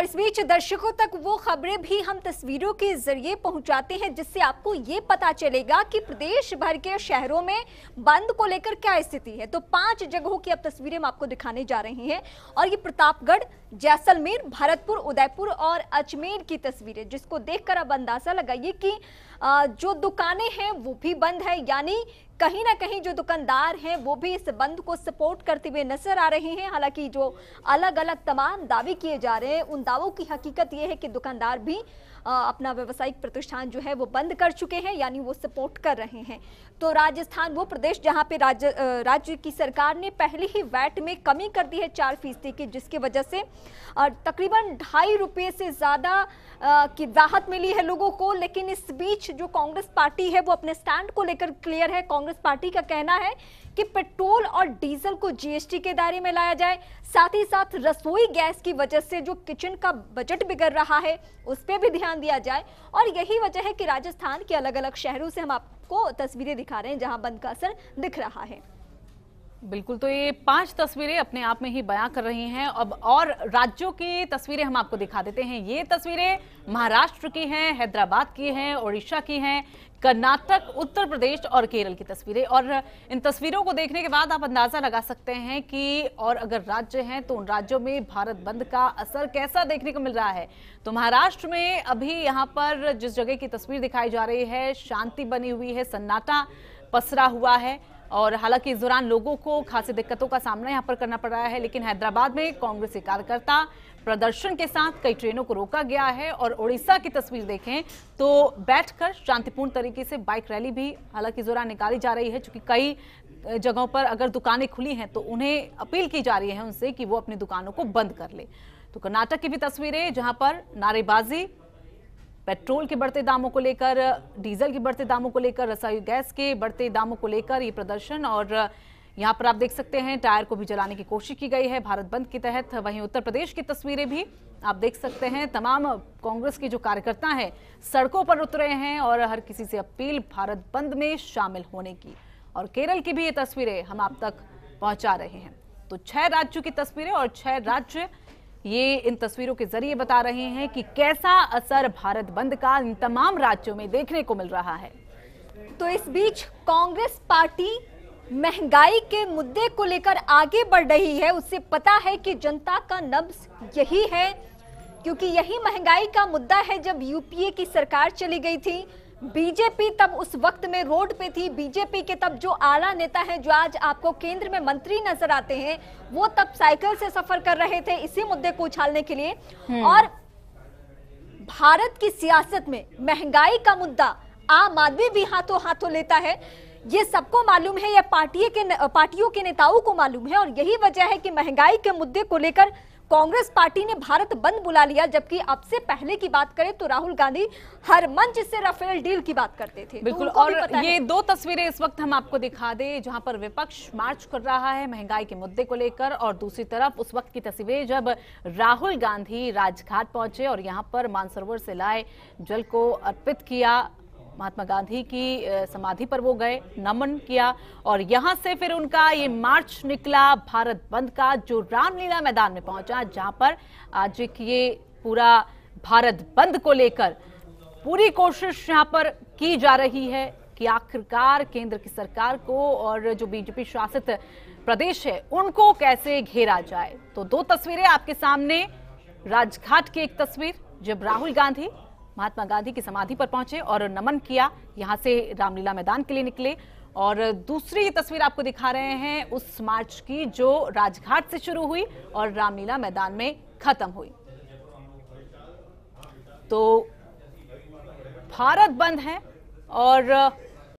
और इस बीच दर्शकों तक वो खबरें भी हम तस्वीरों के जरिए पहुंचाते हैं जिससे आपको ये पता चलेगा कि प्रदेश भर के शहरों में बंद को लेकर क्या स्थिति है तो पांच जगहों की अब तस्वीरें हम आपको दिखाने जा रहे हैं और ये प्रतापगढ़ जैसलमेर भरतपुर उदयपुर और अजमेर की तस्वीरें जिसको देखकर अब अंदाजा लगाइए कि जो दुकानें हैं वो भी बंद है यानी कहीं ना कहीं जो दुकानदार हैं वो भी इस बंद को सपोर्ट करते हुए नजर आ रहे हैं हालांकि जो अलग अलग तमाम दावे किए जा रहे हैं उन दावों की हकीकत ये है कि दुकानदार भी अपना व्यवसायिक प्रतिष्ठान जो है वो बंद कर चुके हैं यानी वो सपोर्ट कर रहे हैं तो राजस्थान वो प्रदेश जहां पे राज्य राज्य की सरकार ने पहले ही वैट में कमी कर दी है चार फीसदी की जिसकी वजह से तकरीबन ढाई रुपये से ज़्यादा की राहत मिली है लोगों को लेकिन इस बीच जो कांग्रेस पार्टी है वो अपने स्टैंड को लेकर क्लियर है कांग्रेस कांग्रेस पार्टी का कहना है कि पेट्रोल और डीजल को जीएसटी के दायरे में लाया जाए साथ ही साथ रसोई गैस की वजह से जो किचन का बजट बिगड़ रहा है उस पर भी ध्यान दिया जाए और यही वजह है कि राजस्थान के अलग अलग शहरों से हम आपको तस्वीरें दिखा रहे हैं जहां बंद का असर दिख रहा है बिल्कुल तो ये पांच तस्वीरें अपने आप में ही बयां कर रही हैं अब और राज्यों की तस्वीरें हम आपको दिखा देते हैं ये तस्वीरें महाराष्ट्र की हैं हैदराबाद की हैं ओडिशा की हैं कर्नाटक उत्तर प्रदेश और केरल की तस्वीरें और इन तस्वीरों को देखने के बाद आप अंदाज़ा लगा सकते हैं कि और अगर राज्य हैं तो उन राज्यों में भारत बंद का असर कैसा देखने को मिल रहा है तो महाराष्ट्र में अभी यहाँ पर जिस जगह की तस्वीर दिखाई जा रही है शांति बनी हुई है सन्नाटा पसरा हुआ है और हालांकि इस दौरान लोगों को खासी दिक्कतों का सामना यहाँ पर करना पड़ रहा है लेकिन हैदराबाद में कांग्रेसी कार्यकर्ता प्रदर्शन के साथ कई ट्रेनों को रोका गया है और उड़ीसा की तस्वीर देखें तो बैठकर शांतिपूर्ण तरीके से बाइक रैली भी हालांकि दौरान निकाली जा रही है चूंकि कई जगहों पर अगर दुकानें खुली हैं तो उन्हें अपील की जा रही है उनसे कि वो अपनी दुकानों को बंद कर ले तो कर्नाटक की भी तस्वीरें जहां पर नारेबाजी पेट्रोल के बढ़ते दामों को लेकर डीजल के बढ़ते दामों को लेकर रसायु गैस के बढ़ते दामों को लेकर ये प्रदर्शन और यहाँ पर आप देख सकते हैं टायर को भी जलाने की कोशिश की गई है भारत बंद के तहत वहीं उत्तर प्रदेश की तस्वीरें भी आप देख सकते हैं तमाम कांग्रेस के जो कार्यकर्ता हैं सड़कों पर उतरे हैं और हर किसी से अपील भारत बंद में शामिल होने की और केरल की भी ये तस्वीरें हम आप तक पहुंचा रहे हैं तो छह राज्यों की तस्वीरें और छह राज्य ये इन तस्वीरों के जरिए बता रहे हैं कि कैसा असर भारत बंद का इन तमाम राज्यों में देखने को मिल रहा है तो इस बीच कांग्रेस पार्टी महंगाई के मुद्दे को लेकर आगे बढ़ रही है उससे पता है कि जनता का नब्ज यही है क्योंकि यही महंगाई का मुद्दा है जब यूपीए की सरकार चली गई थी बीजेपी तब उस वक्त में रोड पे थी बीजेपी के तब जो आला नेता हैं जो आज आपको केंद्र में मंत्री नजर आते हैं वो तब साइकिल से सफर कर रहे थे इसी मुद्दे को उछालने के लिए हम्म। और भारत की सियासत में महंगाई का मुद्दा आम आदमी भी हाथों हाथों लेता है ये सबको मालूम है यह पार्टी के पार्टियों के नेताओं को मालूम है और यही वजह है कि महंगाई के मुद्दे को लेकर कांग्रेस पार्टी ने भारत बंद बुला लिया जबकि अब से पहले की बात करें तो राहुल गांधी हर मंच से राफेल डील की बात करते थे तो बिल्कुल तो और ये दो तस्वीरें इस वक्त हम आपको दिखा दें जहां पर विपक्ष मार्च कर रहा है महंगाई के मुद्दे को लेकर और दूसरी तरफ उस वक्त की तस्वीरें जब राहुल गांधी राजघाट पहुंचे और यहाँ पर मानसरोवर से लाए जल को अर्पित किया महात्मा गांधी की समाधि पर वो गए नमन किया और यहां से फिर उनका ये मार्च निकला भारत बंद का जो रामलीला मैदान में पहुंचा जहां पर आज एक ये पूरा भारत बंद को लेकर पूरी कोशिश यहाँ पर की जा रही है कि आखिरकार केंद्र की सरकार को और जो बीजेपी शासित प्रदेश है उनको कैसे घेरा जाए तो दो तस्वीरें आपके सामने राजघाट की एक तस्वीर जब राहुल गांधी महात्मा गांधी की समाधि पर पहुंचे और नमन किया यहाँ से रामलीला मैदान के लिए निकले और दूसरी ये तस्वीर आपको दिखा रहे हैं उस मार्च की जो राजघाट से शुरू हुई और रामलीला मैदान में खत्म हुई तो भारत बंद है और